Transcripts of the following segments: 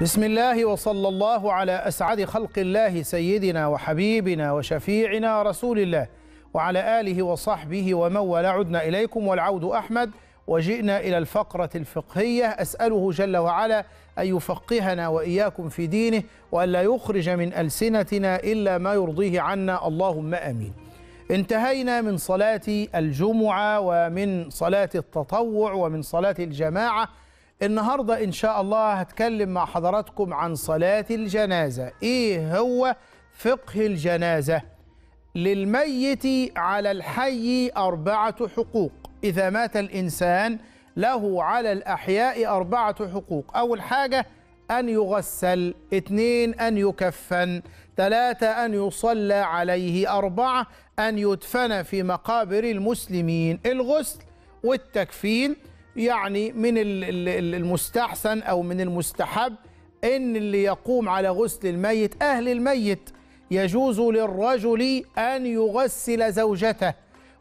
بسم الله وصلى الله على أسعد خلق الله سيدنا وحبيبنا وشفيعنا رسول الله وعلى آله وصحبه ومن ولا عدنا إليكم والعود أحمد وجئنا إلى الفقرة الفقهية أسأله جل وعلا أن يفقهنا وإياكم في دينه وأن لا يخرج من ألسنتنا إلا ما يرضيه عنا اللهم أمين انتهينا من صلاة الجمعة ومن صلاة التطوع ومن صلاة الجماعة النهارده ان شاء الله هتكلم مع حضراتكم عن صلاه الجنازه ايه هو فقه الجنازه للميت على الحي اربعه حقوق اذا مات الانسان له على الاحياء اربعه حقوق اول حاجه ان يغسل اثنين ان يكفن ثلاثه ان يصلى عليه اربعه ان يدفن في مقابر المسلمين الغسل والتكفين يعني من المستحسن أو من المستحب أن اللي يقوم على غسل الميت أهل الميت يجوز للرجل أن يغسل زوجته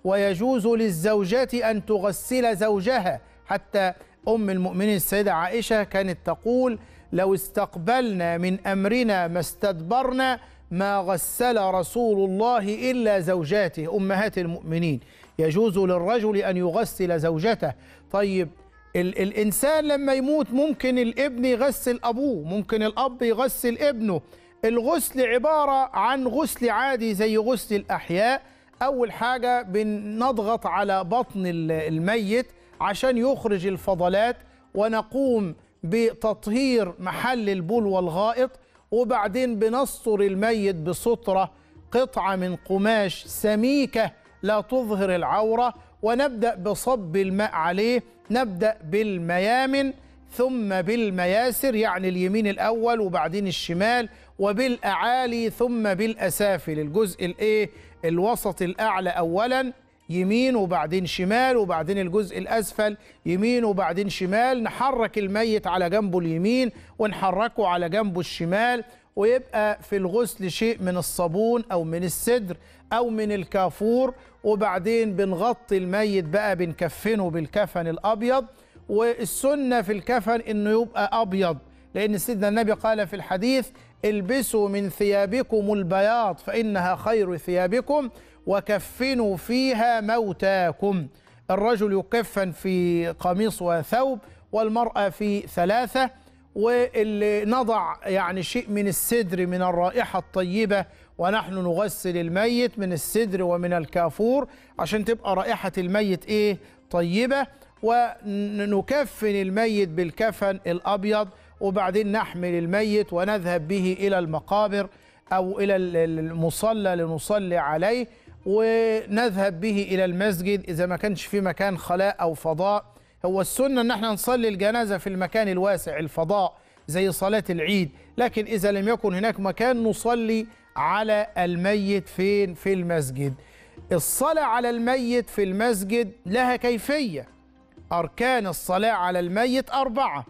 ويجوز للزوجة أن تغسل زوجها حتى أم المؤمنين السيدة عائشة كانت تقول لو استقبلنا من أمرنا ما استدبرنا ما غسل رسول الله إلا زوجاته أمهات المؤمنين يجوز للرجل أن يغسل زوجته طيب ال الإنسان لما يموت ممكن الابن يغسل أبوه ممكن الأب يغسل ابنه الغسل عبارة عن غسل عادي زي غسل الأحياء أول حاجة بنضغط على بطن الميت عشان يخرج الفضلات ونقوم بتطهير محل البول والغائط وبعدين بنستر الميت بسترة قطعة من قماش سميكة لا تظهر العورة ونبدأ بصب الماء عليه نبدأ بالميامن ثم بالمياسر يعني اليمين الأول وبعدين الشمال وبالأعالي ثم بالأسافل الجزء الإيه الوسط الأعلى أولا يمين وبعدين شمال وبعدين الجزء الأسفل يمين وبعدين شمال نحرك الميت على جنبه اليمين ونحركه على جنبه الشمال ويبقى في الغسل شيء من الصابون أو من السدر أو من الكافور وبعدين بنغطي الميت بقى بنكفنه بالكفن الأبيض والسنة في الكفن إنه يبقى أبيض لأن سيدنا النبي قال في الحديث البسوا من ثيابكم البياض فإنها خير ثيابكم وكفنوا فيها موتاكم الرجل يكفن في قميص وثوب والمرأة في ثلاثة واللي نضع يعني شيء من السدر من الرائحة الطيبة ونحن نغسل الميت من السدر ومن الكافور عشان تبقى رائحة الميت إيه طيبة ونكفن الميت بالكفن الأبيض وبعدين نحمل الميت ونذهب به إلى المقابر أو إلى المصلى لنصلي عليه ونذهب به إلى المسجد إذا ما كانش في مكان خلاء أو فضاء هو السنة أن احنا نصلي الجنازة في المكان الواسع الفضاء زي صلاة العيد لكن إذا لم يكن هناك مكان نصلي على الميت فين في المسجد الصلاة على الميت في المسجد لها كيفية أركان الصلاة على الميت أربعة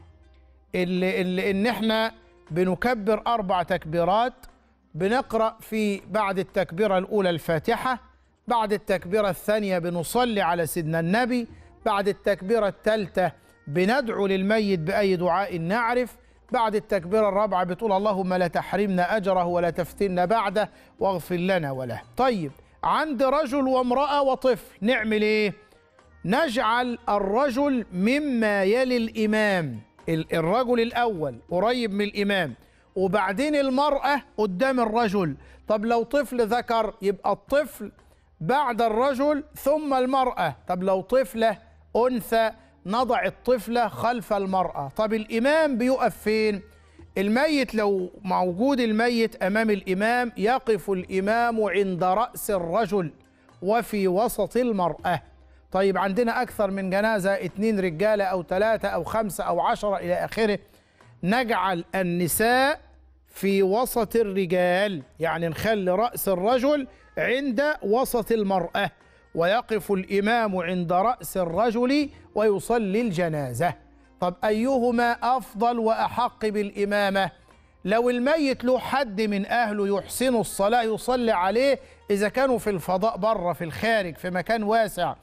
اللي, اللي إن إحنا بنكبر أربع تكبيرات بنقرأ في بعد التكبيرة الأولى الفاتحة بعد التكبيرة الثانية بنصلي على سيدنا النبي بعد التكبيرة الثالثة بندعو للميت بأي دعاء نعرف بعد التكبيرة الرابعة بتقول اللهم لا تحرمنا أجره ولا تفتنا بعده واغفر لنا وله طيب عند رجل وامرأة وطفل نعمل إيه؟ نجعل الرجل مما يلي الإمام الرجل الأول قريب من الإمام وبعدين المرأة قدام الرجل طب لو طفل ذكر يبقى الطفل بعد الرجل ثم المرأة طب لو طفلة أنثى نضع الطفلة خلف المرأة طب الإمام بيقف فين؟ الميت لو موجود الميت أمام الإمام يقف الإمام عند رأس الرجل وفي وسط المرأة طيب عندنا أكثر من جنازة اتنين رجالة أو ثلاثة أو خمسة أو عشرة إلى آخره نجعل النساء في وسط الرجال يعني نخلي رأس الرجل عند وسط المرأة ويقف الإمام عند رأس الرجل ويصلي الجنازة طب أيهما أفضل وأحق بالإمامة لو الميت له حد من أهله يحسن الصلاة يصلي عليه إذا كانوا في الفضاء بره في الخارج في مكان واسع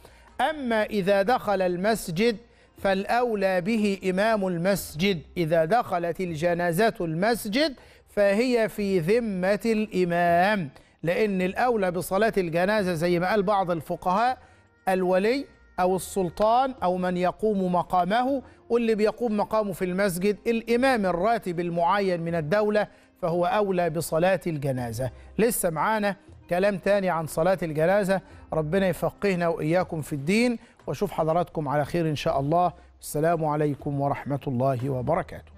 أما إذا دخل المسجد فالأولى به إمام المسجد إذا دخلت الجنازة المسجد فهي في ذمة الإمام لأن الأولى بصلاة الجنازة زي ما قال بعض الفقهاء الولي أو السلطان أو من يقوم مقامه واللي بيقوم مقامه في المسجد الإمام الراتب المعين من الدولة فهو أولى بصلاة الجنازة لسه معانا كلام تاني عن صلاة الجنازة ربنا يفقهنا وإياكم في الدين وأشوف حضراتكم على خير إن شاء الله السلام عليكم ورحمة الله وبركاته